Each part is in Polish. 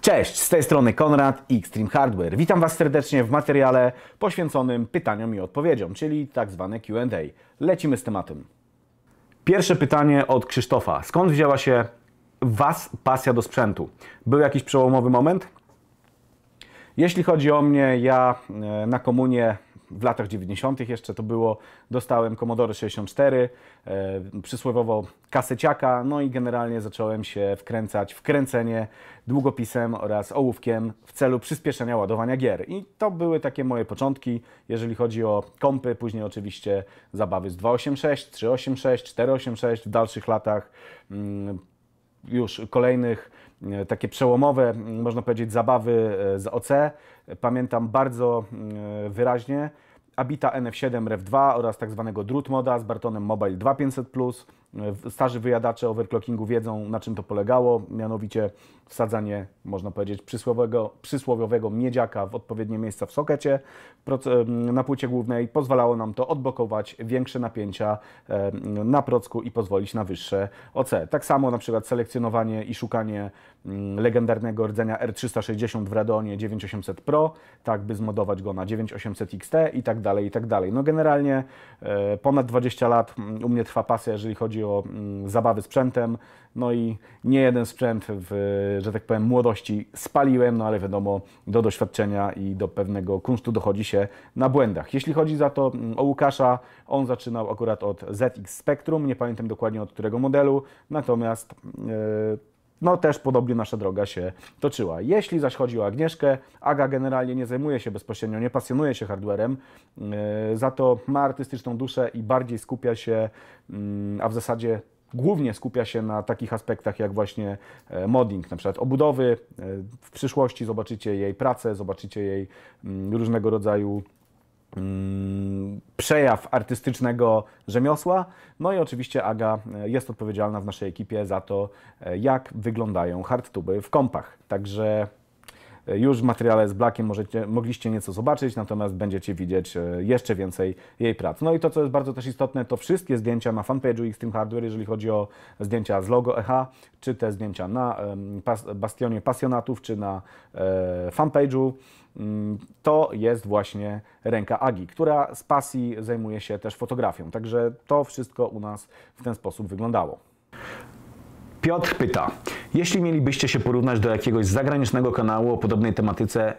Cześć, z tej strony Konrad i Extreme Hardware. Witam Was serdecznie w materiale poświęconym pytaniom i odpowiedziom, czyli tak zwane Q&A. Lecimy z tematem. Pierwsze pytanie od Krzysztofa. Skąd wzięła się Was pasja do sprzętu? Był jakiś przełomowy moment? Jeśli chodzi o mnie, ja e, na komunie w latach 90. jeszcze to było, dostałem Commodore 64, e, przysłowiowo kaseciaka, no i generalnie zacząłem się wkręcać w kręcenie długopisem oraz ołówkiem w celu przyspieszenia ładowania gier. I to były takie moje początki, jeżeli chodzi o kompy, później oczywiście zabawy z 286, 386, 486 w dalszych latach mm, już kolejnych e, takie przełomowe, mm, można powiedzieć, zabawy e, z OC. Pamiętam bardzo mm, wyraźnie, Abita NF7 Rev 2 oraz tzw. Tak Drut Moda z Bartonem Mobile 2500+, Starzy wyjadacze overclockingu wiedzą, na czym to polegało, mianowicie wsadzanie, można powiedzieć, przysłowiowego, przysłowiowego miedziaka w odpowiednie miejsca w sokecie na płycie głównej. Pozwalało nam to odblokować większe napięcia na procku i pozwolić na wyższe OC. Tak samo na przykład selekcjonowanie i szukanie mm, legendarnego rdzenia R360 w Radonie 9800 Pro, tak by zmodować go na 9800 XT i tak dalej, i tak dalej. No generalnie e, ponad 20 lat mm, u mnie trwa pasja, jeżeli chodzi o mm, zabawy sprzętem. No i nie jeden sprzęt w, że tak powiem, młodości spaliłem, no ale wiadomo, do doświadczenia i do pewnego kunsztu dochodzi się na błędach. Jeśli chodzi za to mm, o Łukasza, on zaczynał akurat od ZX Spectrum, nie pamiętam dokładnie od którego modelu, natomiast yy, no też podobnie nasza droga się toczyła. Jeśli zaś chodzi o Agnieszkę, Aga generalnie nie zajmuje się bezpośrednio, nie pasjonuje się hardwarem, e, za to ma artystyczną duszę i bardziej skupia się, mm, a w zasadzie głównie skupia się na takich aspektach jak właśnie e, modding, na przykład obudowy. E, w przyszłości zobaczycie jej pracę, zobaczycie jej mm, różnego rodzaju Mm, przejaw artystycznego rzemiosła. No i oczywiście Aga e, jest odpowiedzialna w naszej ekipie za to, e, jak wyglądają hardtuby w kompach. Także już w materiale z Blackiem możecie, mogliście nieco zobaczyć, natomiast będziecie widzieć e, jeszcze więcej jej prac. No i to, co jest bardzo też istotne, to wszystkie zdjęcia na fanpage'u Xtreme Hardware, jeżeli chodzi o zdjęcia z logo EH, czy te zdjęcia na bastionie pasjonatów, czy na e, fanpage'u mm, to jest właśnie ręka Agi, która z pasji zajmuje się też fotografią. Także to wszystko u nas w ten sposób wyglądało. Piotr pyta, jeśli mielibyście się porównać do jakiegoś zagranicznego kanału o podobnej tematyce,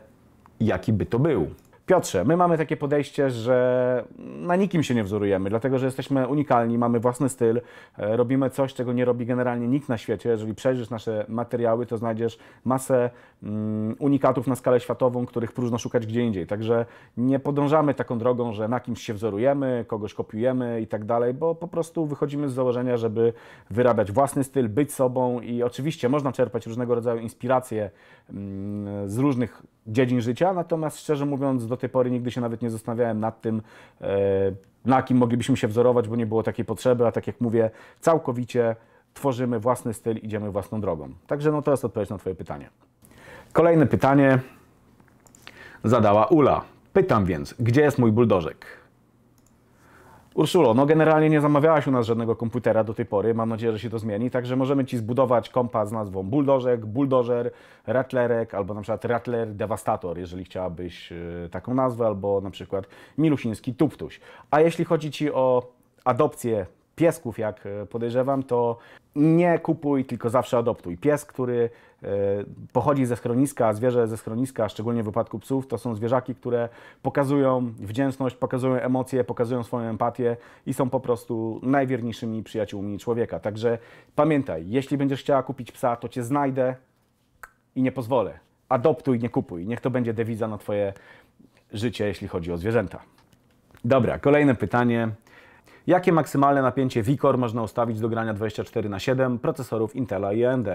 jaki by to był? Piotrze, my mamy takie podejście, że na nikim się nie wzorujemy, dlatego że jesteśmy unikalni, mamy własny styl, e, robimy coś, czego nie robi generalnie nikt na świecie. Jeżeli przejrzysz nasze materiały, to znajdziesz masę mm, unikatów na skalę światową, których próżno szukać gdzie indziej. Także nie podążamy taką drogą, że na kimś się wzorujemy, kogoś kopiujemy i tak dalej, bo po prostu wychodzimy z założenia, żeby wyrabiać własny styl, być sobą i oczywiście można czerpać różnego rodzaju inspiracje mm, z różnych dziedzin życia, natomiast szczerze mówiąc do tej pory nigdy się nawet nie zastanawiałem nad tym, e, na kim moglibyśmy się wzorować, bo nie było takiej potrzeby, a tak jak mówię, całkowicie tworzymy własny styl, idziemy własną drogą. Także no to jest odpowiedź na Twoje pytanie. Kolejne pytanie zadała Ula. Pytam więc, gdzie jest mój buldożek? Urszulo, no generalnie nie zamawiałaś u nas żadnego komputera do tej pory, mam nadzieję, że się to zmieni, także możemy Ci zbudować kompa z nazwą Bulldożek, Bulldożer, Rattlerek albo na przykład Rattler Devastator, jeżeli chciałabyś e, taką nazwę, albo na przykład Milusiński Tuptuś. A jeśli chodzi Ci o adopcję piesków, jak e, podejrzewam, to nie kupuj, tylko zawsze adoptuj. Pies, który e, pochodzi ze schroniska, zwierzę ze schroniska, szczególnie w wypadku psów, to są zwierzaki, które pokazują wdzięczność, pokazują emocje, pokazują swoją empatię i są po prostu najwierniejszymi przyjaciółmi człowieka. Także pamiętaj, jeśli będziesz chciała kupić psa, to cię znajdę i nie pozwolę. Adoptuj, nie kupuj. Niech to będzie dewiza na twoje życie, jeśli chodzi o zwierzęta. Dobra, kolejne pytanie jakie maksymalne napięcie VCOR można ustawić do grania 24 na 7 procesorów Intela i AMD.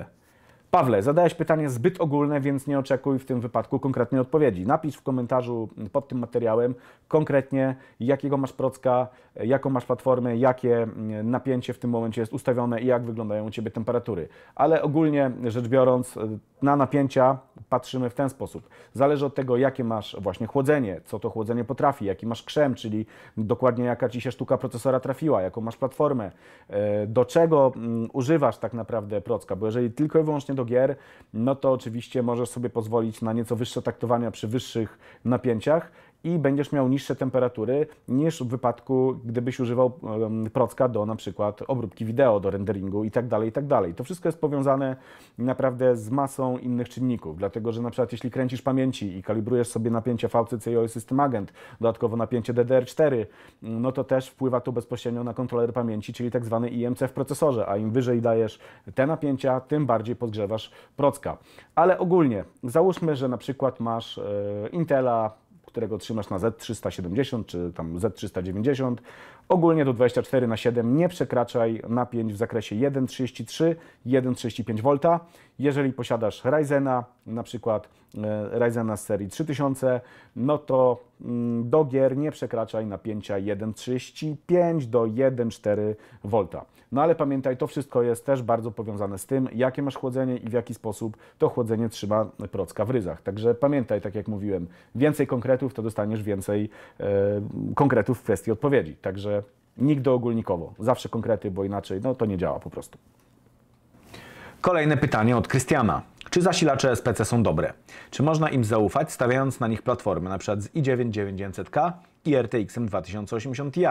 Pawle, zadałeś pytanie zbyt ogólne, więc nie oczekuj w tym wypadku konkretnej odpowiedzi. Napisz w komentarzu pod tym materiałem konkretnie, jakiego masz procka, jaką masz platformę, jakie mm, napięcie w tym momencie jest ustawione i jak wyglądają u Ciebie temperatury. Ale ogólnie rzecz biorąc, y, na napięcia patrzymy w ten sposób. Zależy od tego, jakie masz właśnie chłodzenie, co to chłodzenie potrafi, jaki masz krzem, czyli dokładnie jaka Ci się sztuka procesora trafiła, jaką masz platformę, y, do czego mm, używasz tak naprawdę procka, bo jeżeli tylko i wyłącznie do gier, no to oczywiście możesz sobie pozwolić na nieco wyższe taktowania przy wyższych napięciach i będziesz miał niższe temperatury niż w wypadku, gdybyś używał procka do na przykład obróbki wideo, do renderingu itd., tak itd. Tak to wszystko jest powiązane naprawdę z masą innych czynników, dlatego że na przykład jeśli kręcisz pamięci i kalibrujesz sobie napięcie VCC i System Agent, dodatkowo napięcie DDR4, mm, no to też wpływa to bezpośrednio na kontroler pamięci, czyli tak zwany IMC w procesorze, a im wyżej dajesz te napięcia, tym bardziej podgrzewasz procka. Ale ogólnie, załóżmy, że na przykład masz e, Intela, którego trzymasz na Z370 czy tam Z390. Ogólnie to 24 na 7 nie przekraczaj napięć w zakresie 1,33, 1,35 V. Jeżeli posiadasz Ryzena, na przykład E, Ryzena z serii 3000, no to mm, do gier nie przekraczaj napięcia 1,35 do 1,4 V. No ale pamiętaj, to wszystko jest też bardzo powiązane z tym, jakie masz chłodzenie i w jaki sposób to chłodzenie trzyma procka w ryzach. Także pamiętaj, tak jak mówiłem, więcej konkretów to dostaniesz więcej e, konkretów w kwestii odpowiedzi. Także nigdy ogólnikowo, zawsze konkrety, bo inaczej no, to nie działa po prostu. Kolejne pytanie od Krystiana. Czy zasilacze SPC są dobre? Czy można im zaufać, stawiając na nich platformy, np. z i9 9900K i RTX 2080 Ti?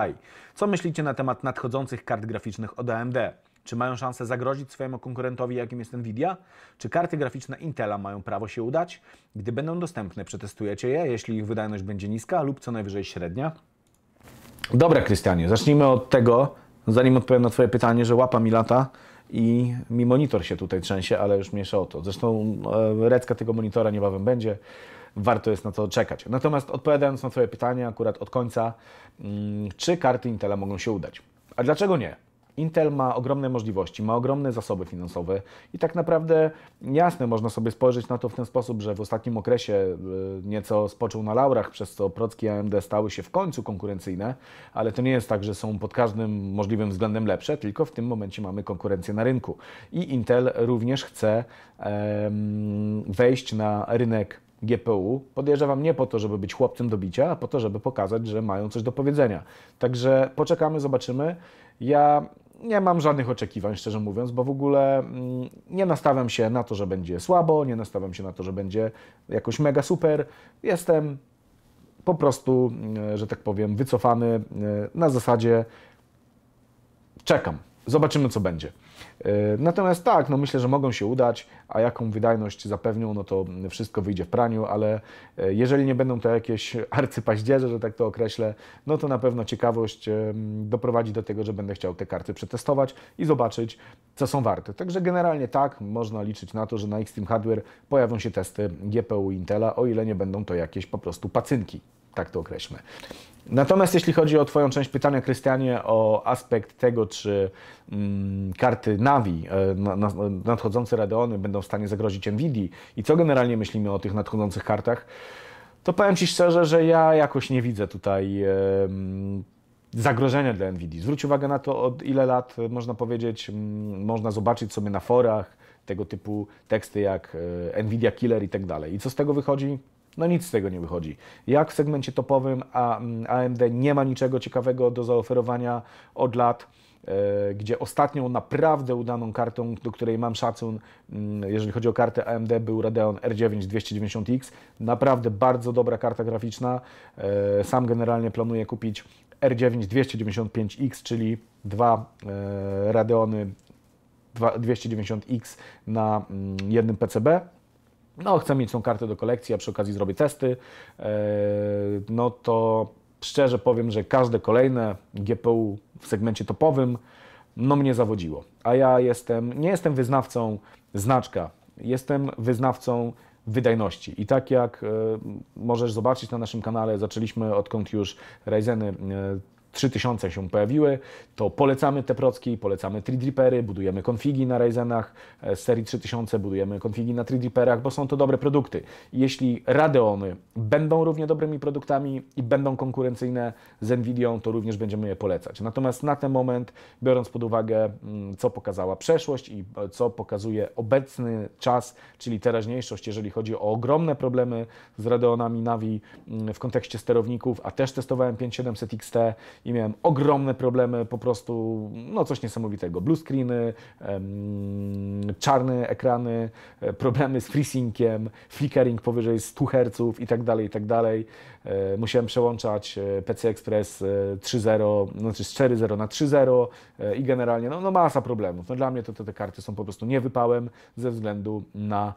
Co myślicie na temat nadchodzących kart graficznych od AMD? Czy mają szansę zagrozić swojemu konkurentowi, jakim jest Nvidia? Czy karty graficzne Intela mają prawo się udać? Gdy będą dostępne, przetestujecie je, jeśli ich wydajność będzie niska lub co najwyżej średnia? Dobra, Krystianie, zacznijmy od tego, zanim odpowiem na Twoje pytanie, że łapa mi lata, i mi monitor się tutaj trzęsie, ale już mniejsza o to. Zresztą e, recka tego monitora niebawem będzie, warto jest na to czekać. Natomiast odpowiadając na Twoje pytanie akurat od końca, mm, czy karty Intela mogą się udać? A dlaczego nie? Intel ma ogromne możliwości, ma ogromne zasoby finansowe i tak naprawdę jasne, można sobie spojrzeć na to w ten sposób, że w ostatnim okresie e, nieco spoczął na laurach, przez co procki AMD stały się w końcu konkurencyjne, ale to nie jest tak, że są pod każdym możliwym względem lepsze, tylko w tym momencie mamy konkurencję na rynku. I Intel również chce wejść na rynek GPU. Podejrzewam nie po to, żeby być chłopcem do bicia, a po to, żeby pokazać, że mają coś do powiedzenia. Także poczekamy, zobaczymy. Ja nie mam żadnych oczekiwań, szczerze mówiąc, bo w ogóle mm, nie nastawiam się na to, że będzie słabo, nie nastawiam się na to, że będzie jakoś mega super. Jestem po prostu, mm, że tak powiem, wycofany mm, na zasadzie czekam, zobaczymy co będzie. E, natomiast tak, no myślę, że mogą się udać, a jaką wydajność zapewnią, no to wszystko wyjdzie w praniu, ale e, jeżeli nie będą to jakieś arcypaździerze, że tak to określę, no to na pewno ciekawość e, doprowadzi do tego, że będę chciał te karty przetestować i zobaczyć, co są warte. Także generalnie tak, można liczyć na to, że na Extreme Hardware pojawią się testy GPU Intela, o ile nie będą to jakieś po prostu pacynki tak to określmy. Natomiast jeśli chodzi o Twoją część pytania, Krystianie, o aspekt tego, czy mm, karty Navi, e, na, na, nadchodzące Radeony będą w stanie zagrozić Nvidia i co generalnie myślimy o tych nadchodzących kartach, to powiem Ci szczerze, że ja jakoś nie widzę tutaj e, mm, zagrożenia dla Nvidia. Zwróć uwagę na to, od ile lat e, można powiedzieć, m, można zobaczyć sobie na forach tego typu teksty jak e, Nvidia Killer i tak dalej. I co z tego wychodzi? No nic z tego nie wychodzi. Jak w segmencie topowym a mm, AMD nie ma niczego ciekawego do zaoferowania od lat, e, gdzie ostatnią naprawdę udaną kartą, do której mam szacun, mm, jeżeli chodzi o kartę AMD, był Radeon R9 290X. Naprawdę bardzo dobra karta graficzna. E, sam generalnie planuję kupić R9 295X, czyli dwa e, Radeony 290X na mm, jednym PCB no chcę mieć tą kartę do kolekcji, a przy okazji zrobię testy, e, no to szczerze powiem, że każde kolejne GPU w segmencie topowym no mnie zawodziło. A ja jestem, nie jestem wyznawcą znaczka, jestem wyznawcą wydajności. I tak jak e, możesz zobaczyć na naszym kanale, zaczęliśmy odkąd już Ryzeny e, 3000 się pojawiły, to polecamy te procki, polecamy 3 budujemy konfigi na Ryzenach e, z serii 3000, budujemy konfigi na 3 bo są to dobre produkty. Jeśli Radeony będą równie dobrymi produktami i będą konkurencyjne z Nvidią, to również będziemy je polecać. Natomiast na ten moment, biorąc pod uwagę, mm, co pokazała przeszłość i e, co pokazuje obecny czas, czyli teraźniejszość, jeżeli chodzi o ogromne problemy z Radeonami Navi mm, w kontekście sterowników, a też testowałem 5700 XT i miałem ogromne problemy, po prostu no coś niesamowitego. Blue screeny, czarne ekrany, e, problemy z freesynciem, flickering powyżej 100 Hz i tak dalej, i tak dalej. E, musiałem przełączać e, PC Express 3.0, e, znaczy z 4.0 na 3.0 i generalnie no, no masa problemów. No dla mnie to, to te karty są po prostu niewypałem ze względu na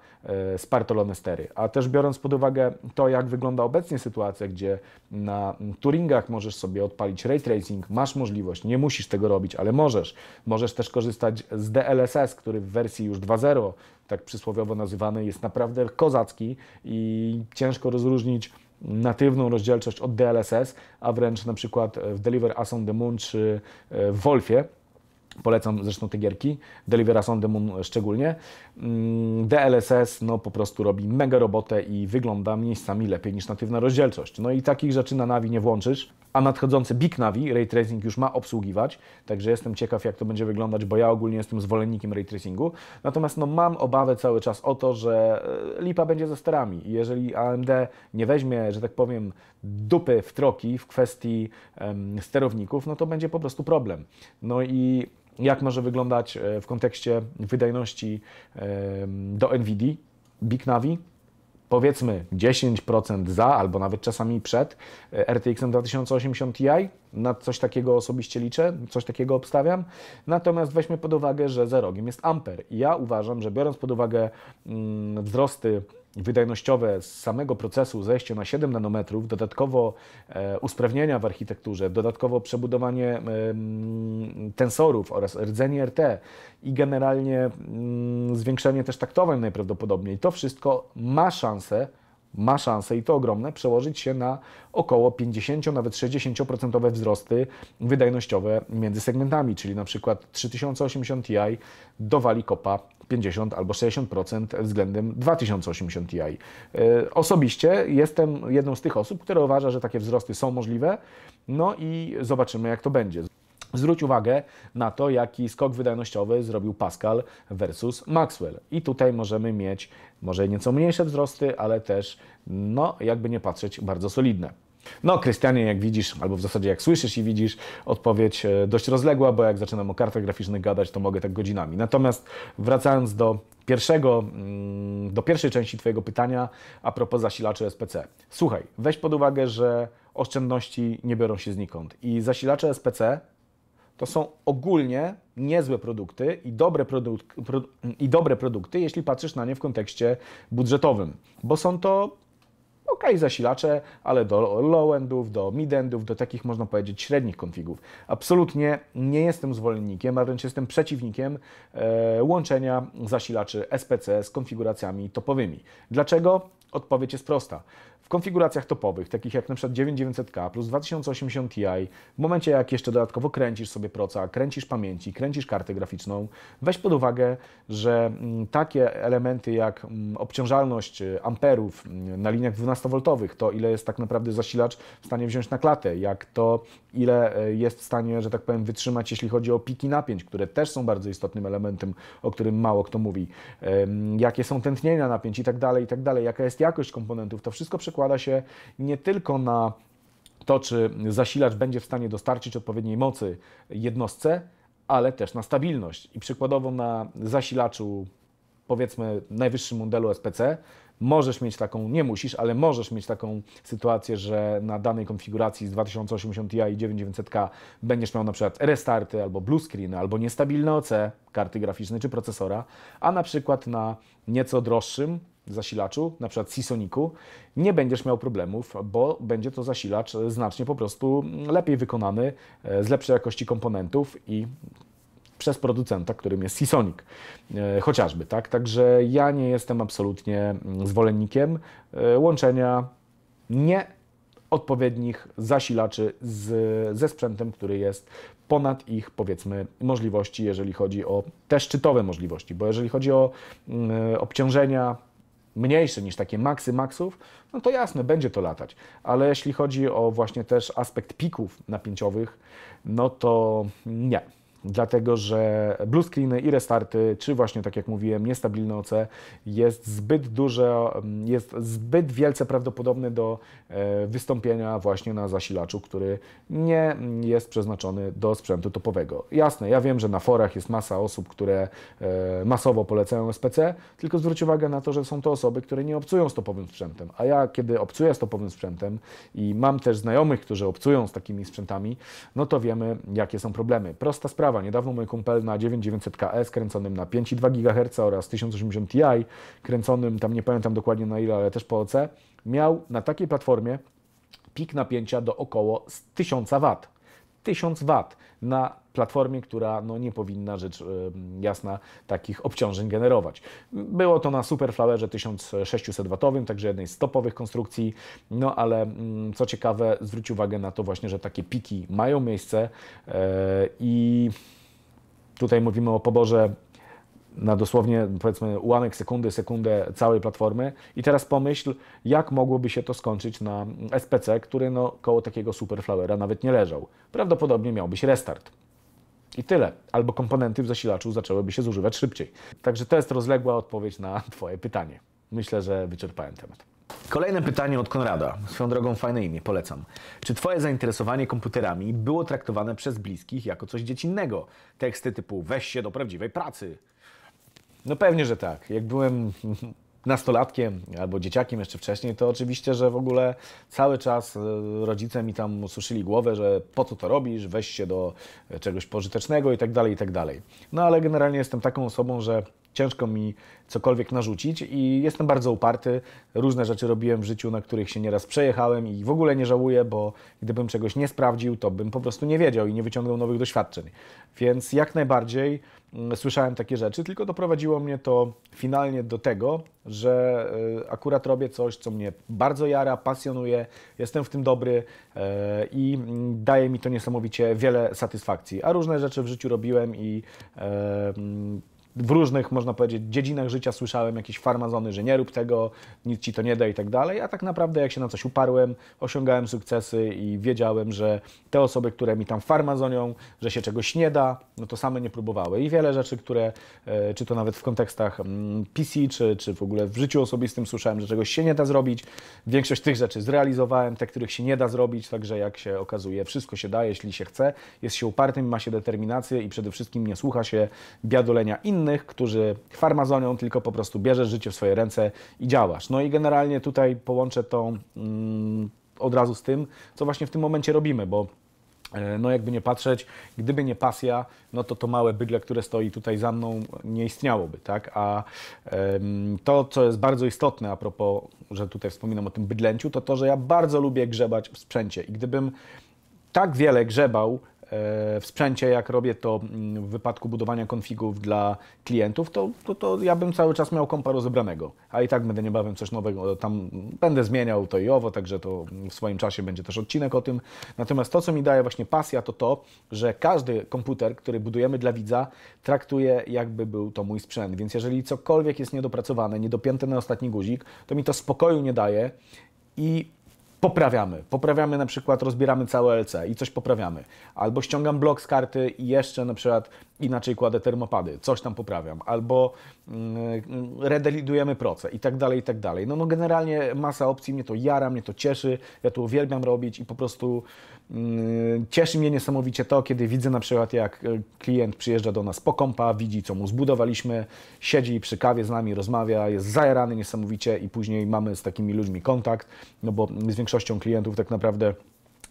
spartolone stery. A też biorąc pod uwagę to, jak wygląda obecnie sytuacja, gdzie na Turingach możesz sobie odpalić ray tracing, masz możliwość, nie musisz tego robić, ale możesz. Możesz też korzystać z DLSS, który w wersji już 2.0, tak przysłowiowo nazywany, jest naprawdę kozacki i ciężko rozróżnić natywną rozdzielczość od DLSS, a wręcz na przykład e, w Deliver Us on the Moon czy e, w Wolfie Polecam zresztą te gierki, Delivera on szczególnie. Mm, DLSS no, po prostu robi mega robotę i wygląda miejscami lepiej niż natywna rozdzielczość. No i takich rzeczy na Navi nie włączysz, a nadchodzący Big Navi Ray Tracing już ma obsługiwać, także jestem ciekaw jak to będzie wyglądać, bo ja ogólnie jestem zwolennikiem Ray Tracingu. Natomiast no, mam obawę cały czas o to, że e, lipa będzie ze sterami. Jeżeli AMD nie weźmie, że tak powiem, dupy w troki w kwestii em, sterowników, no to będzie po prostu problem. No i jak może wyglądać e, w kontekście wydajności do NVIDII, Big Navi, powiedzmy 10% za, albo nawet czasami przed e, RTX 2080 Ti. Na coś takiego osobiście liczę, coś takiego obstawiam. Natomiast weźmy pod uwagę, że za rogiem jest Amper. Ja uważam, że biorąc pod uwagę mm, wzrosty wydajnościowe z samego procesu zejście na 7 nanometrów, dodatkowo e, usprawnienia w architekturze, dodatkowo przebudowanie tensorów oraz rdzenie RT i generalnie mm, zwiększenie też taktowań najprawdopodobniej. To wszystko ma szansę ma szanse i to ogromne przełożyć się na około 50, nawet 60% wzrosty wydajnościowe między segmentami, czyli na przykład 3080 Ti dowali kopa 50 albo 60% względem 2080 Ti. E, osobiście jestem jedną z tych osób, które uważa, że takie wzrosty są możliwe, no i zobaczymy jak to będzie. Zwróć uwagę na to, jaki skok wydajnościowy zrobił Pascal versus Maxwell. I tutaj możemy mieć może nieco mniejsze wzrosty, ale też, no, jakby nie patrzeć, bardzo solidne. No, Krystianie, jak widzisz, albo w zasadzie jak słyszysz i widzisz, odpowiedź e, dość rozległa, bo jak zaczynam o kartach graficznych gadać, to mogę tak godzinami. Natomiast wracając do pierwszego, mm, do pierwszej części Twojego pytania a propos zasilaczy SPC. Słuchaj, weź pod uwagę, że oszczędności nie biorą się znikąd i zasilacze SPC to są ogólnie niezłe produkty i dobre, produk pro i dobre produkty, jeśli patrzysz na nie w kontekście budżetowym, bo są to ok, zasilacze, ale do low-endów, do mid-endów, do takich można powiedzieć średnich konfigów. Absolutnie nie jestem zwolennikiem, a wręcz jestem przeciwnikiem e, łączenia zasilaczy SPC z konfiguracjami topowymi. Dlaczego? Odpowiedź jest prosta w konfiguracjach topowych, takich jak np. 9900K plus 2080 Ti, w momencie jak jeszcze dodatkowo kręcisz sobie proca, kręcisz pamięci, kręcisz kartę graficzną, weź pod uwagę, że mm, takie elementy jak mm, obciążalność y, amperów mm, na liniach 12V, to ile jest tak naprawdę zasilacz w stanie wziąć na klatę, jak to ile e, jest w stanie, że tak powiem, wytrzymać, jeśli chodzi o piki napięć, które też są bardzo istotnym elementem, o którym mało kto mówi, jakie są tętnienia napięć i tak dalej, i tak dalej, jaka jest jakość komponentów, to wszystko przekłada składa się nie tylko na to, czy zasilacz będzie w stanie dostarczyć odpowiedniej mocy jednostce, ale też na stabilność. I przykładowo na zasilaczu, powiedzmy, najwyższym modelu SPC, możesz mieć taką, nie musisz, ale możesz mieć taką sytuację, że na danej konfiguracji z 2080 i 9900K będziesz miał na przykład restarty albo blue screen, albo niestabilne OC karty graficznej czy procesora, a na przykład na nieco droższym zasilaczu, na przykład Seasoniku, nie będziesz miał problemów, bo będzie to zasilacz znacznie po prostu lepiej wykonany, e, z lepszej jakości komponentów i przez producenta, którym jest Seasonic e, chociażby, tak? Także ja nie jestem absolutnie mm, zwolennikiem e, łączenia nie odpowiednich zasilaczy z, ze sprzętem, który jest ponad ich, powiedzmy, możliwości, jeżeli chodzi o te szczytowe możliwości, bo jeżeli chodzi o mm, obciążenia mniejsze niż takie maksy maksów, no to jasne, będzie to latać. Ale jeśli chodzi o właśnie też aspekt pików napięciowych, no to nie dlatego że blue screeny i restarty, czy właśnie tak jak mówiłem, niestabilne OC jest zbyt duże, jest zbyt wielce prawdopodobne do e, wystąpienia właśnie na zasilaczu, który nie jest przeznaczony do sprzętu topowego. Jasne, ja wiem, że na forach jest masa osób, które e, masowo polecają SPC, tylko zwróć uwagę na to, że są to osoby, które nie obcują z topowym sprzętem, a ja kiedy obcuję z topowym sprzętem i mam też znajomych, którzy obcują z takimi sprzętami, no to wiemy, jakie są problemy. Prosta sprawa, sprawa. Niedawno mój kumpel na 9900KS kręconym na 5,2 GHz oraz 1080 Ti kręconym tam nie pamiętam dokładnie na ile, ale też po OC, miał na takiej platformie pik napięcia do około 1000 W. 1000 W na platformie, która no, nie powinna rzecz jasna takich obciążeń generować. Było to na Superflowerze 1600 W, także jednej z topowych konstrukcji, no ale co ciekawe, zwróć uwagę na to właśnie, że takie piki mają miejsce e, i tutaj mówimy o poborze na dosłownie powiedzmy ułamek sekundy, sekundę całej platformy. I teraz pomyśl, jak mogłoby się to skończyć na SPC, który no, koło takiego Superflowera nawet nie leżał. Prawdopodobnie miałbyś restart. I tyle. Albo komponenty w zasilaczu zaczęłyby się zużywać szybciej. Także to jest rozległa odpowiedź na Twoje pytanie. Myślę, że wyczerpałem temat. Kolejne pytanie od Konrada. Swoją drogą fajne imię, polecam. Czy Twoje zainteresowanie komputerami było traktowane przez bliskich jako coś dziecinnego? Teksty typu weź się do prawdziwej pracy, no pewnie, że tak. Jak byłem nastolatkiem albo dzieciakiem jeszcze wcześniej, to oczywiście, że w ogóle cały czas e, rodzice mi tam ususzyli głowę, że po co to robisz, weź się do e, czegoś pożytecznego i tak dalej, i tak dalej. No ale generalnie jestem taką osobą, że ciężko mi cokolwiek narzucić i jestem bardzo uparty. Różne rzeczy robiłem w życiu, na których się nieraz przejechałem i w ogóle nie żałuję, bo gdybym czegoś nie sprawdził, to bym po prostu nie wiedział i nie wyciągnął nowych doświadczeń. Więc jak najbardziej mm, słyszałem takie rzeczy, tylko doprowadziło mnie to finalnie do tego, że e, akurat robię coś, co mnie bardzo jara, pasjonuje, jestem w tym dobry e, i mm, daje mi to niesamowicie wiele satysfakcji. A różne rzeczy w życiu robiłem i e, mm, w różnych, można powiedzieć, dziedzinach życia słyszałem jakieś farmazony, że nie rób tego, nic ci to nie da i tak dalej, a tak naprawdę jak się na coś uparłem, osiągałem sukcesy i wiedziałem, że te osoby, które mi tam farmazonią, że się czegoś nie da, no to same nie próbowały. I wiele rzeczy, które, e, czy to nawet w kontekstach mm, PC, czy, czy w ogóle w życiu osobistym słyszałem, że czegoś się nie da zrobić. Większość tych rzeczy zrealizowałem, te, których się nie da zrobić, także jak się okazuje, wszystko się da, jeśli się chce, jest się upartym, ma się determinację i przede wszystkim nie słucha się biadolenia innych, wolnych, którzy farmazonią, tylko po prostu bierzesz życie w swoje ręce i działasz. No i generalnie tutaj połączę to mm, od razu z tym, co właśnie w tym momencie robimy, bo e, no jakby nie patrzeć, gdyby nie pasja, no to to małe bydle, które stoi tutaj za mną, nie istniałoby, tak? A to, co jest bardzo istotne a propos, że tutaj wspominam o tym bydlęciu, to to, że ja bardzo lubię grzebać w sprzęcie i gdybym tak wiele grzebał w sprzęcie, jak robię to mm, w wypadku budowania konfigów dla klientów, to, to, to ja bym cały czas miał kompa rozebranego, a i tak będę niebawem coś nowego, tam będę zmieniał to i owo, także to w swoim czasie będzie też odcinek o tym. Natomiast to, co mi daje właśnie pasja, to to, że każdy komputer, który budujemy dla widza, traktuje jakby był to mój sprzęt, więc jeżeli cokolwiek jest niedopracowane, niedopięte na ostatni guzik, to mi to spokoju nie daje i poprawiamy. Poprawiamy na przykład, rozbieramy całe LC i coś poprawiamy. Albo ściągam blok z karty i jeszcze na przykład inaczej kładę termopady, coś tam poprawiam, albo mm, redelidujemy proce i tak dalej, i tak dalej. No, no generalnie masa opcji, mnie to jara, mnie to cieszy, ja to uwielbiam robić i po prostu mm, cieszy mnie niesamowicie to, kiedy widzę na przykład jak e, klient przyjeżdża do nas po kompa, widzi co mu zbudowaliśmy, siedzi przy kawie z nami, rozmawia, jest zajarany niesamowicie i później mamy z takimi ludźmi kontakt, no bo z większością klientów tak naprawdę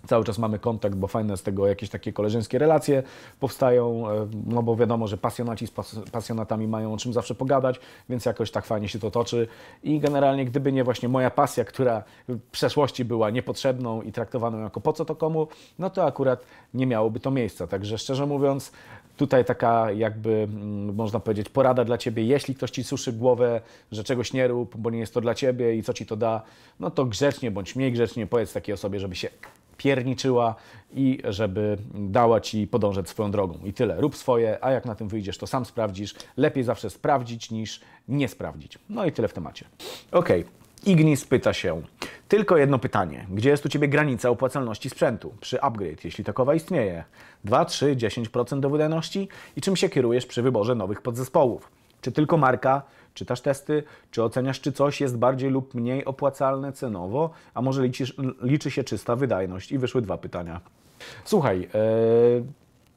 cały czas mamy kontakt, bo fajne z tego jakieś takie koleżeńskie relacje powstają, e, no bo wiadomo, że pasjonaci z pasjonatami mają o czym zawsze pogadać, więc jakoś tak fajnie się to toczy i generalnie gdyby nie właśnie moja pasja, która w przeszłości była niepotrzebną i traktowaną jako po co to komu, no to akurat nie miałoby to miejsca. Także szczerze mówiąc, tutaj taka jakby mm, można powiedzieć porada dla Ciebie, jeśli ktoś Ci suszy głowę, że czegoś nie rób, bo nie jest to dla Ciebie i co Ci to da, no to grzecznie bądź mniej grzecznie powiedz takiej osobie, żeby się pierniczyła i żeby dała ci podążać swoją drogą. I tyle. Rób swoje, a jak na tym wyjdziesz, to sam sprawdzisz. Lepiej zawsze sprawdzić niż nie sprawdzić. No i tyle w temacie. Okej. Okay. Ignis pyta się, tylko jedno pytanie. Gdzie jest u Ciebie granica opłacalności sprzętu przy upgrade, jeśli takowa istnieje? 2, 3, 10% do wydajności? I czym się kierujesz przy wyborze nowych podzespołów? czy tylko marka, czytasz testy, czy oceniasz, czy coś jest bardziej lub mniej opłacalne cenowo, a może liczysz, liczy się czysta wydajność. I wyszły dwa pytania. Słuchaj, yy...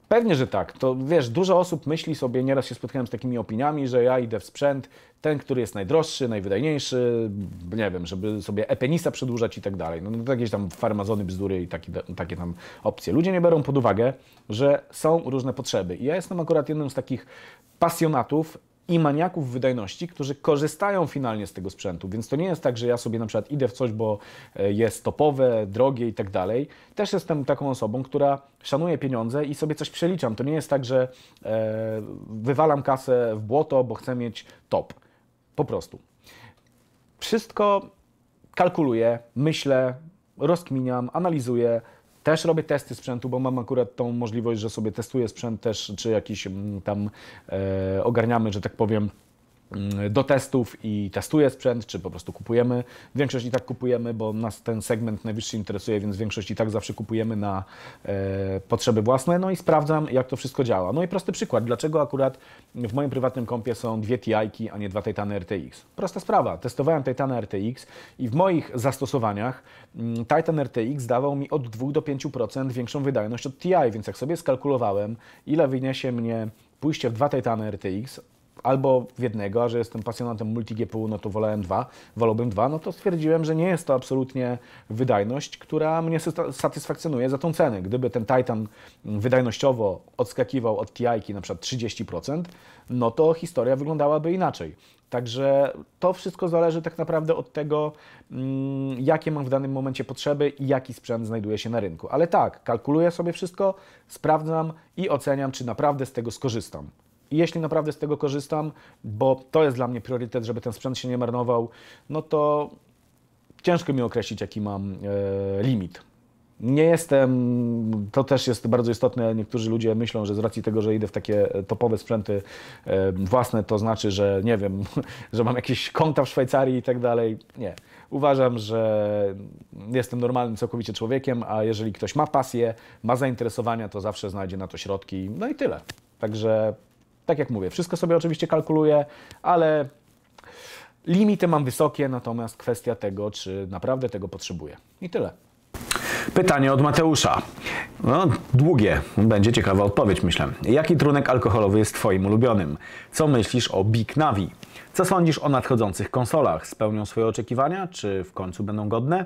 Pewnie, że tak. To wiesz, dużo osób myśli sobie, nieraz się spotkałem z takimi opiniami, że ja idę w sprzęt, ten, który jest najdroższy, najwydajniejszy, nie wiem, żeby sobie epenisa przedłużać i tak dalej. No to jakieś tam farmazony, bzdury i taki, takie tam opcje. Ludzie nie biorą pod uwagę, że są różne potrzeby. I ja jestem akurat jednym z takich pasjonatów i maniaków wydajności, którzy korzystają finalnie z tego sprzętu. Więc to nie jest tak, że ja sobie na przykład idę w coś, bo e, jest topowe, drogie i tak dalej. Też jestem taką osobą, która szanuje pieniądze i sobie coś przeliczam. To nie jest tak, że e, wywalam kasę w błoto, bo chcę mieć top. Po prostu. Wszystko kalkuluję, myślę, rozkminiam, analizuję, też robię testy sprzętu, bo mam akurat tą możliwość, że sobie testuję sprzęt też, czy jakiś mm, tam e, ogarniamy, że tak powiem, Mm, do testów i testuję sprzęt, czy po prostu kupujemy. Większość i tak kupujemy, bo nas ten segment najwyższy interesuje, więc większość i tak zawsze kupujemy na e, potrzeby własne. No i sprawdzam, jak to wszystko działa. No i prosty przykład, dlaczego akurat w moim prywatnym kompie są dwie TI-ki, a nie dwa Titany RTX. Prosta sprawa. Testowałem Titany RTX i w moich zastosowaniach mm, Titan RTX dawał mi od 2 do 5% większą wydajność od TI, więc jak sobie skalkulowałem, ile wyniesie mnie pójście w dwa Titany RTX, albo w jednego, a że jestem pasjonatem multi-GPU, no to wolałem dwa, wolałbym dwa, no to stwierdziłem, że nie jest to absolutnie wydajność, która mnie satysfakcjonuje za tą cenę. Gdyby ten Titan wydajnościowo odskakiwał od TI-ki na przykład 30%, no to historia wyglądałaby inaczej. Także to wszystko zależy tak naprawdę od tego, mm, jakie mam w danym momencie potrzeby i jaki sprzęt znajduje się na rynku. Ale tak, kalkuluję sobie wszystko, sprawdzam i oceniam, czy naprawdę z tego skorzystam jeśli naprawdę z tego korzystam, bo to jest dla mnie priorytet, żeby ten sprzęt się nie marnował, no to ciężko mi określić, jaki mam e, limit. Nie jestem, to też jest bardzo istotne, niektórzy ludzie myślą, że z racji tego, że idę w takie e, topowe sprzęty e, własne, to znaczy, że nie wiem, że mam jakieś konta w Szwajcarii i tak dalej. Nie. Uważam, że jestem normalnym całkowicie człowiekiem, a jeżeli ktoś ma pasję, ma zainteresowania, to zawsze znajdzie na to środki. No i tyle. Także tak jak mówię, wszystko sobie oczywiście kalkuluję, ale limity mam wysokie, natomiast kwestia tego, czy naprawdę tego potrzebuję. I tyle. Pytanie od Mateusza. No, długie. Będzie ciekawa odpowiedź, myślę. Jaki trunek alkoholowy jest Twoim ulubionym? Co myślisz o Big Navi? Co sądzisz o nadchodzących konsolach? Spełnią swoje oczekiwania, czy w końcu będą godne?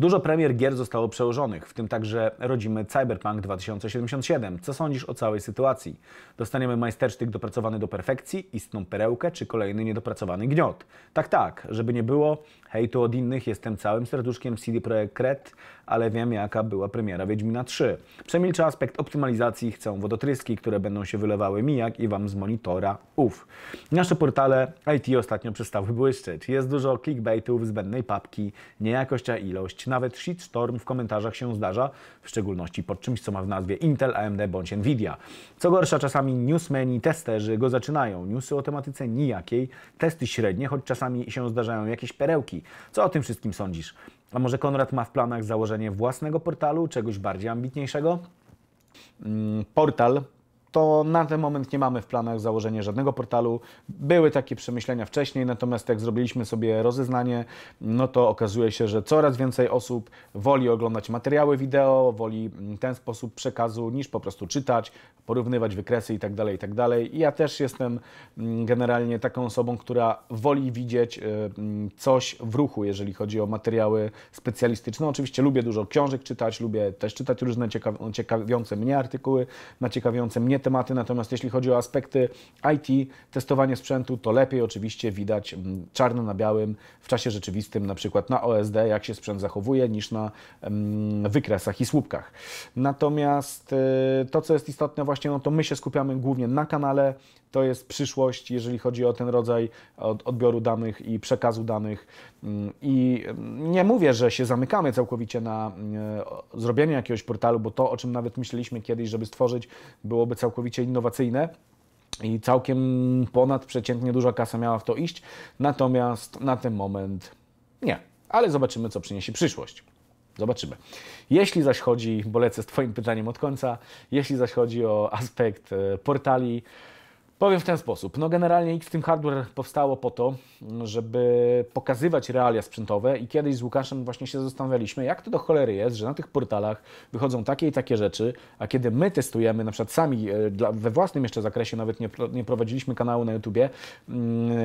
Dużo premier gier zostało przełożonych, w tym także rodzimy Cyberpunk 2077. Co sądzisz o całej sytuacji? Dostaniemy majstersztyk dopracowany do perfekcji, istną perełkę czy kolejny niedopracowany gniot? Tak, tak, żeby nie było hejtu od innych, jestem całym serduszkiem CD Projekt Red, ale wiem jaka była premiera Wiedźmina 3. Przemilczę aspekt optymalizacji, chcę wodotryski, które będą się wylewały mi jak i Wam z monitora Uf. Nasze portale IT ostatnio przestały błyszczeć. Jest dużo clickbaitów, zbędnej papki, niejakość a ilość, nawet shitstorm w komentarzach się zdarza, w szczególności pod czymś, co ma w nazwie Intel, AMD bądź Nvidia. Co gorsza, czasami newsmeni, testerzy go zaczynają. Newsy o tematyce nijakiej, testy średnie, choć czasami się zdarzają jakieś perełki. Co o tym wszystkim sądzisz? A może Konrad ma w planach założenie własnego portalu, czegoś bardziej ambitniejszego? Mm, portal to na ten moment nie mamy w planach założenia żadnego portalu. Były takie przemyślenia wcześniej, natomiast jak zrobiliśmy sobie rozeznanie, no to okazuje się, że coraz więcej osób woli oglądać materiały wideo, woli mm, ten sposób przekazu niż po prostu czytać, porównywać wykresy itd. Tak itd. Tak I ja też jestem mm, generalnie taką osobą, która woli widzieć y, mm, coś w ruchu, jeżeli chodzi o materiały specjalistyczne. No, oczywiście lubię dużo książek czytać, lubię też czytać różne ciekawiące mnie artykuły, na ciekawiące mnie tematy, natomiast jeśli chodzi o aspekty IT, testowanie sprzętu, to lepiej oczywiście widać mm, czarno na białym w czasie rzeczywistym, na przykład na OSD, jak się sprzęt zachowuje, niż na mm, wykresach i słupkach. Natomiast y, to, co jest istotne właśnie, no to my się skupiamy głównie na kanale, to jest przyszłość, jeżeli chodzi o ten rodzaj odbioru danych i przekazu danych. Mm, I mm, nie mówię, że się zamykamy całkowicie na mm, zrobienie jakiegoś portalu, bo to, o czym nawet myśleliśmy kiedyś, żeby stworzyć, byłoby całkowicie innowacyjne i całkiem ponadprzeciętnie duża kasa miała w to iść. Natomiast na ten moment nie. Ale zobaczymy, co przyniesie przyszłość. Zobaczymy. Jeśli zaś chodzi, bo lecę z Twoim pytaniem od końca, jeśli zaś chodzi o aspekt e, portali, Powiem w ten sposób. No generalnie w tym Hardware powstało po to, żeby pokazywać realia sprzętowe i kiedyś z Łukaszem właśnie się zastanawialiśmy, jak to do cholery jest, że na tych portalach wychodzą takie i takie rzeczy, a kiedy my testujemy, na przykład sami e, we własnym jeszcze zakresie, nawet nie, nie prowadziliśmy kanału na YouTubie, mm,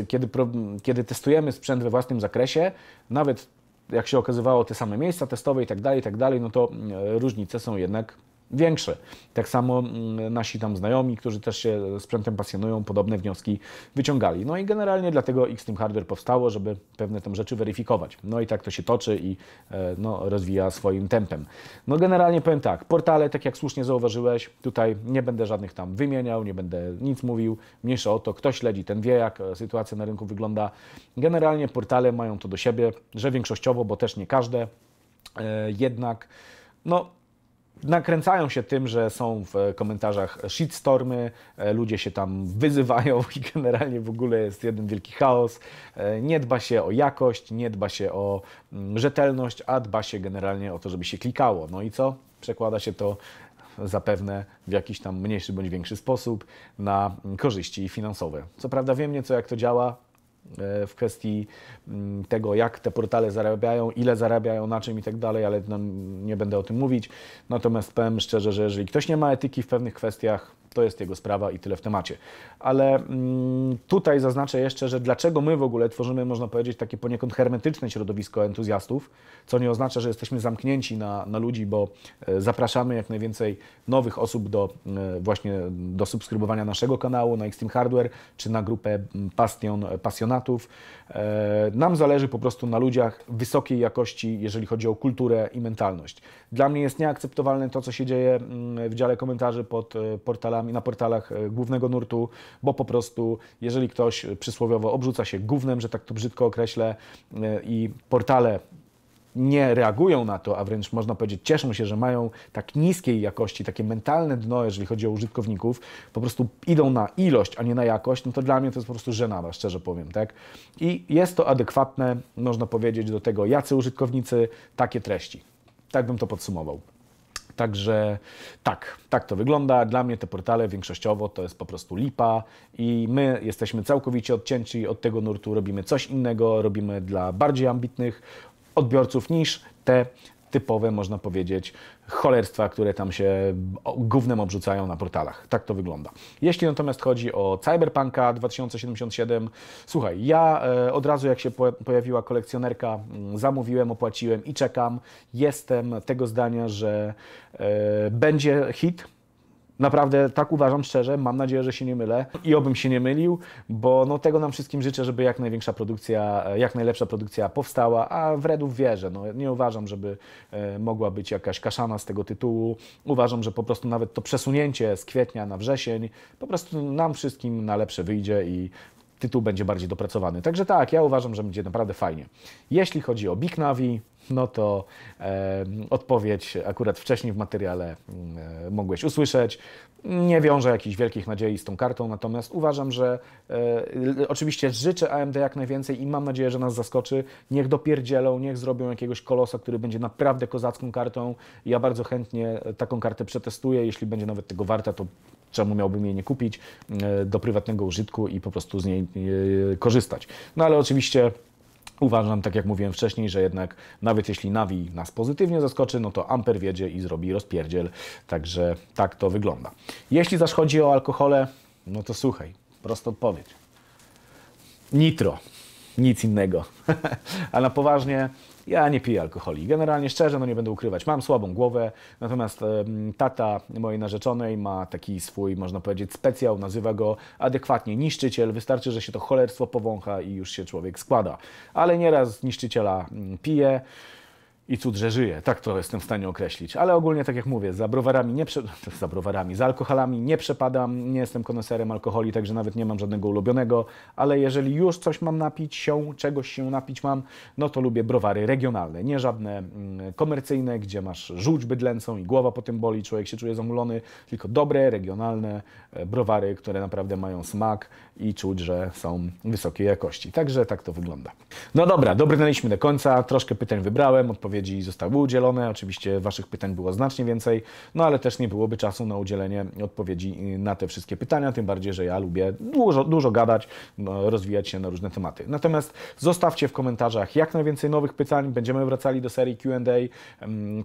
e, kiedy, kiedy testujemy sprzęt we własnym zakresie, nawet jak się okazywało, te same miejsca testowe i tak dalej, i tak dalej, no to mm, e, różnice są jednak większe. Tak samo mm, nasi tam znajomi, którzy też się sprzętem pasjonują, podobne wnioski wyciągali. No i generalnie dlatego Xtreme Hardware powstało, żeby pewne tam rzeczy weryfikować. No i tak to się toczy i e, no, rozwija swoim tempem. No generalnie powiem tak, portale, tak jak słusznie zauważyłeś, tutaj nie będę żadnych tam wymieniał, nie będę nic mówił, mniejsza o to, kto śledzi, ten wie, jak e, sytuacja na rynku wygląda. Generalnie portale mają to do siebie, że większościowo, bo też nie każde, e, jednak no, nakręcają się tym, że są w komentarzach shitstormy, e, ludzie się tam wyzywają i generalnie w ogóle jest jeden wielki chaos. E, nie dba się o jakość, nie dba się o mm, rzetelność, a dba się generalnie o to, żeby się klikało. No i co? Przekłada się to zapewne w jakiś tam mniejszy bądź większy sposób na korzyści finansowe. Co prawda wiem nieco jak to działa, E, w kwestii mm, tego, jak te portale zarabiają, ile zarabiają, na czym i tak dalej, ale no, nie będę o tym mówić. Natomiast powiem szczerze, że jeżeli ktoś nie ma etyki w pewnych kwestiach, to jest jego sprawa i tyle w temacie. Ale mm, tutaj zaznaczę jeszcze, że dlaczego my w ogóle tworzymy, można powiedzieć, takie poniekąd hermetyczne środowisko entuzjastów, co nie oznacza, że jesteśmy zamknięci na, na ludzi, bo e, zapraszamy jak najwięcej nowych osób do e, właśnie do subskrybowania naszego kanału na Extreme Hardware czy na grupę Pastion, pasjonatów. E, nam zależy po prostu na ludziach wysokiej jakości, jeżeli chodzi o kulturę i mentalność. Dla mnie jest nieakceptowalne to, co się dzieje w dziale komentarzy pod portalami i na portalach e, głównego nurtu, bo po prostu, jeżeli ktoś e, przysłowiowo obrzuca się gównem, że tak to brzydko określę, e, i portale nie reagują na to, a wręcz można powiedzieć, cieszą się, że mają tak niskiej jakości, takie mentalne dno, jeżeli chodzi o użytkowników, po prostu idą na ilość, a nie na jakość, no to dla mnie to jest po prostu żenada, szczerze powiem, tak? I jest to adekwatne, można powiedzieć, do tego, jacy użytkownicy, takie treści. Tak bym to podsumował. Także tak, tak to wygląda. Dla mnie te portale większościowo to jest po prostu lipa i my jesteśmy całkowicie odcięci od tego nurtu, robimy coś innego, robimy dla bardziej ambitnych odbiorców niż te typowe, można powiedzieć, cholerstwa, które tam się głównym obrzucają na portalach. Tak to wygląda. Jeśli natomiast chodzi o Cyberpunka 2077, słuchaj, ja e, od razu jak się pojawiła kolekcjonerka, mm, zamówiłem, opłaciłem i czekam. Jestem tego zdania, że e, będzie hit Naprawdę tak uważam szczerze, mam nadzieję, że się nie mylę i obym się nie mylił, bo no, tego nam wszystkim życzę, żeby jak największa produkcja, e, jak najlepsza produkcja powstała, a w Redów wierzę. No, nie uważam, żeby e, mogła być jakaś kaszana z tego tytułu. Uważam, że po prostu nawet to przesunięcie z kwietnia na wrzesień po prostu nam wszystkim na lepsze wyjdzie i tytuł będzie bardziej dopracowany. Także tak, ja uważam, że będzie naprawdę fajnie. Jeśli chodzi o Big Navi, no to e, odpowiedź akurat wcześniej w materiale mm, e, mogłeś usłyszeć. Nie wiążę jakichś wielkich nadziei z tą kartą, natomiast uważam, że e, oczywiście życzę AMD jak najwięcej i mam nadzieję, że nas zaskoczy. Niech dopierdzielą, niech zrobią jakiegoś kolosa, który będzie naprawdę kozacką kartą. Ja bardzo chętnie e, taką kartę przetestuję. Jeśli będzie nawet tego warta, to czemu miałbym jej nie kupić e, do prywatnego użytku i po prostu z niej e, korzystać. No ale oczywiście Uważam, tak jak mówiłem wcześniej, że jednak nawet jeśli Navi nas pozytywnie zaskoczy, no to Amper wiedzie i zrobi rozpierdziel. Także tak to wygląda. Jeśli zaś chodzi o alkohole, no to słuchaj, prosta odpowiedź. Nitro, nic innego. A na poważnie, ja nie piję alkoholi. Generalnie szczerze, no nie będę ukrywać, mam słabą głowę, natomiast tata mojej narzeczonej ma taki swój, można powiedzieć, specjał, nazywa go adekwatnie niszczyciel. Wystarczy, że się to cholerstwo powącha i już się człowiek składa. Ale nieraz niszczyciela mm, pije i cud, że żyje. Tak to jestem w stanie określić. Ale ogólnie, tak jak mówię, za browarami nie prze... za browarami, za alkoholami nie przepadam, nie jestem koneserem alkoholi, także nawet nie mam żadnego ulubionego, ale jeżeli już coś mam napić się, czegoś się napić mam, no to lubię browary regionalne, nie żadne mm, komercyjne, gdzie masz żółć bydlęcą i głowa po tym boli, człowiek się czuje zamulony, tylko dobre, regionalne e, browary, które naprawdę mają smak, i czuć, że są wysokiej jakości. Także tak to wygląda. No dobra, dobrnęliśmy do końca, troszkę pytań wybrałem, odpowiedzi zostały udzielone, oczywiście Waszych pytań było znacznie więcej, no ale też nie byłoby czasu na udzielenie odpowiedzi na te wszystkie pytania, tym bardziej, że ja lubię dużo, dużo gadać, no, rozwijać się na różne tematy. Natomiast zostawcie w komentarzach jak najwięcej nowych pytań, będziemy wracali do serii Q&A,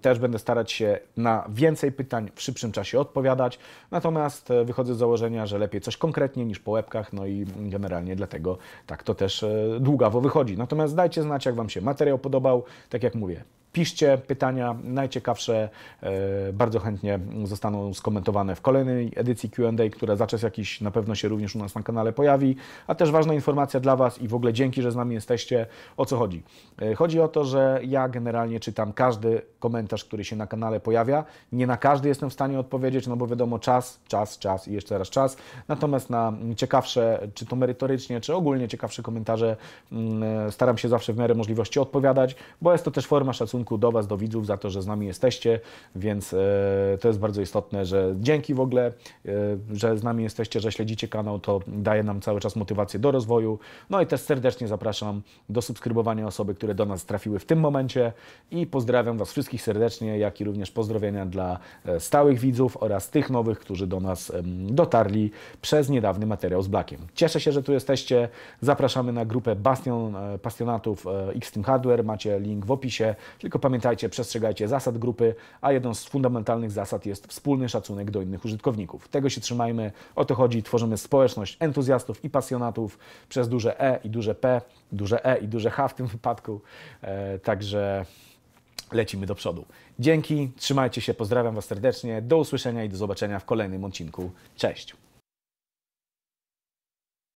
też będę starać się na więcej pytań w szybszym czasie odpowiadać, natomiast e, wychodzę z założenia, że lepiej coś konkretnie niż po łebkach, no no i generalnie dlatego tak to też e, długawo wychodzi. Natomiast dajcie znać, jak Wam się materiał podobał. Tak jak mówię, Piszcie pytania, najciekawsze e, bardzo chętnie zostaną skomentowane w kolejnej edycji QA, która za czas jakiś na pewno się również u nas na kanale pojawi. A też ważna informacja dla Was i w ogóle dzięki, że z nami jesteście. O co chodzi? E, chodzi o to, że ja generalnie czytam każdy komentarz, który się na kanale pojawia. Nie na każdy jestem w stanie odpowiedzieć, no bo wiadomo, czas, czas, czas i jeszcze raz czas. Natomiast na ciekawsze, czy to merytorycznie, czy ogólnie ciekawsze komentarze mm, e, staram się zawsze w miarę możliwości odpowiadać, bo jest to też forma szacunku do Was, do widzów, za to, że z nami jesteście, więc e, to jest bardzo istotne, że dzięki w ogóle, e, że z nami jesteście, że śledzicie kanał, to daje nam cały czas motywację do rozwoju. No i też serdecznie zapraszam do subskrybowania osoby, które do nas trafiły w tym momencie i pozdrawiam Was wszystkich serdecznie, jak i również pozdrowienia dla e, stałych widzów oraz tych nowych, którzy do nas dotarli przez niedawny materiał z Blakiem. Cieszę się, że tu jesteście. Zapraszamy na grupę Bastion Pasjonatów X Team Hardware. Macie link w opisie. Tylko tylko pamiętajcie, przestrzegajcie zasad grupy, a jedną z fundamentalnych zasad jest wspólny szacunek do innych użytkowników. Tego się trzymajmy, o to chodzi, tworzymy społeczność entuzjastów i pasjonatów przez duże E i duże P, duże E i duże H w tym wypadku. E, także lecimy do przodu. Dzięki, trzymajcie się, pozdrawiam Was serdecznie, do usłyszenia i do zobaczenia w kolejnym odcinku. Cześć!